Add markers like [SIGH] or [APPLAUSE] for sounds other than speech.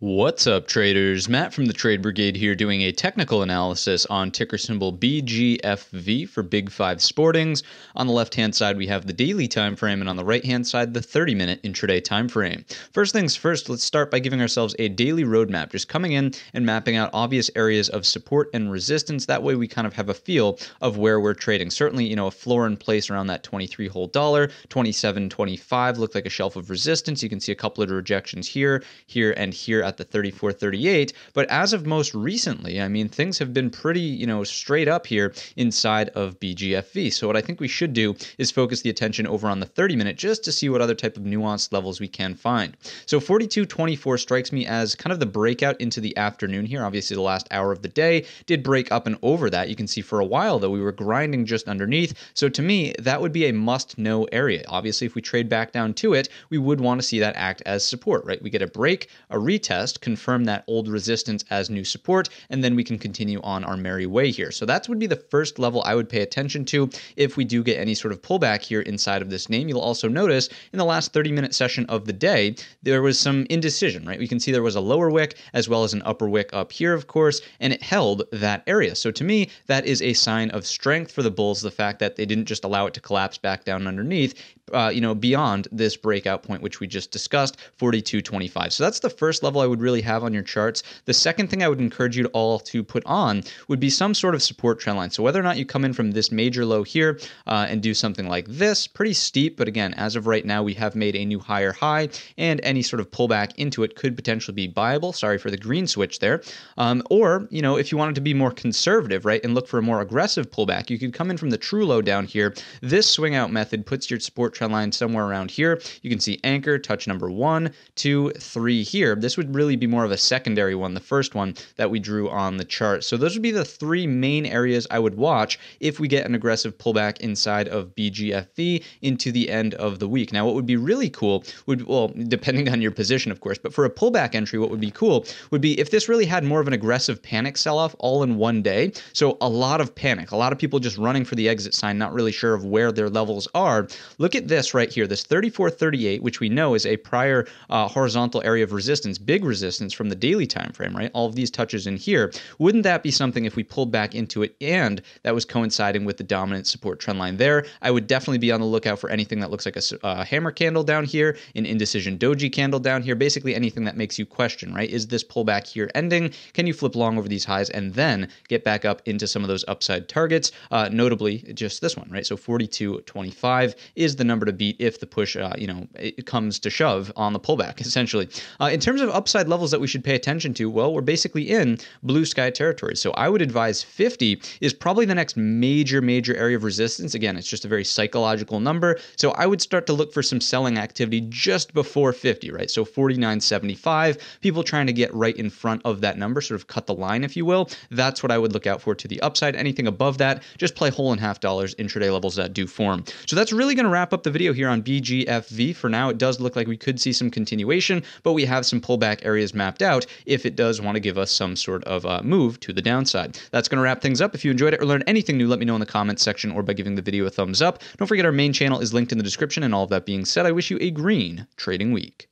What's up, traders? Matt from the Trade Brigade here doing a technical analysis on ticker symbol BGFV for Big Five Sportings. On the left hand side, we have the daily time frame, and on the right hand side, the 30 minute intraday time frame. First things first, let's start by giving ourselves a daily roadmap, just coming in and mapping out obvious areas of support and resistance. That way, we kind of have a feel of where we're trading. Certainly, you know, a floor in place around that 23 whole dollar, 27.25 looked like a shelf of resistance. You can see a couple of rejections here, here, and here at the 34.38. But as of most recently, I mean, things have been pretty, you know, straight up here inside of BGFV. So what I think we should do is focus the attention over on the 30 minute just to see what other type of nuanced levels we can find. So 42.24 strikes me as kind of the breakout into the afternoon here. Obviously, the last hour of the day did break up and over that. You can see for a while, though, we were grinding just underneath. So to me, that would be a must know area. Obviously, if we trade back down to it, we would want to see that act as support, right? We get a break, a retest test, confirm that old resistance as new support, and then we can continue on our merry way here. So that would be the first level I would pay attention to if we do get any sort of pullback here inside of this name. You'll also notice in the last 30 minute session of the day, there was some indecision, right? We can see there was a lower wick as well as an upper wick up here, of course, and it held that area. So to me, that is a sign of strength for the bulls, the fact that they didn't just allow it to collapse back down underneath, uh, you know, beyond this breakout point, which we just discussed, 42.25. So that's the first level I would really have on your charts. The second thing I would encourage you to all to put on would be some sort of support trend line. So whether or not you come in from this major low here uh, and do something like this, pretty steep, but again, as of right now, we have made a new higher high, and any sort of pullback into it could potentially be buyable. Sorry for the green switch there. Um, or you know, if you wanted to be more conservative, right, and look for a more aggressive pullback, you could come in from the true low down here. This swing out method puts your support trend line somewhere around here. You can see anchor, touch number one, two, three here. This would really be more of a secondary one, the first one that we drew on the chart. So those would be the three main areas I would watch if we get an aggressive pullback inside of BGFV into the end of the week. Now, what would be really cool would, well, depending on your position, of course, but for a pullback entry, what would be cool would be if this really had more of an aggressive panic sell off all in one day. So a lot of panic, a lot of people just running for the exit sign, not really sure of where their levels are. Look at this right here, this 3438, which we know is a prior uh, horizontal area of resistance, big resistance from the daily time frame, right? All of these touches in here. Wouldn't that be something if we pulled back into it and that was coinciding with the dominant support trend line there? I would definitely be on the lookout for anything that looks like a, a uh, hammer candle down here, an indecision doji candle down here, basically anything that makes you question, right? Is this pullback here ending? Can you flip long over these highs and then get back up into some of those upside targets? Uh, notably, just this one, right? So 42.25 is the number to beat if the push, uh, you know, it comes to shove on the pullback, [LAUGHS] essentially. Uh, in terms of upside, upside levels that we should pay attention to, well, we're basically in blue sky territory. So I would advise 50 is probably the next major, major area of resistance. Again, it's just a very psychological number. So I would start to look for some selling activity just before 50, right? So 49.75, people trying to get right in front of that number, sort of cut the line, if you will. That's what I would look out for to the upside. Anything above that, just play whole and half dollars intraday levels that do form. So that's really going to wrap up the video here on BGFV. For now, it does look like we could see some continuation, but we have some pullback attack areas mapped out if it does want to give us some sort of uh, move to the downside. That's going to wrap things up. If you enjoyed it or learned anything new, let me know in the comments section or by giving the video a thumbs up. Don't forget our main channel is linked in the description. And all of that being said, I wish you a green trading week.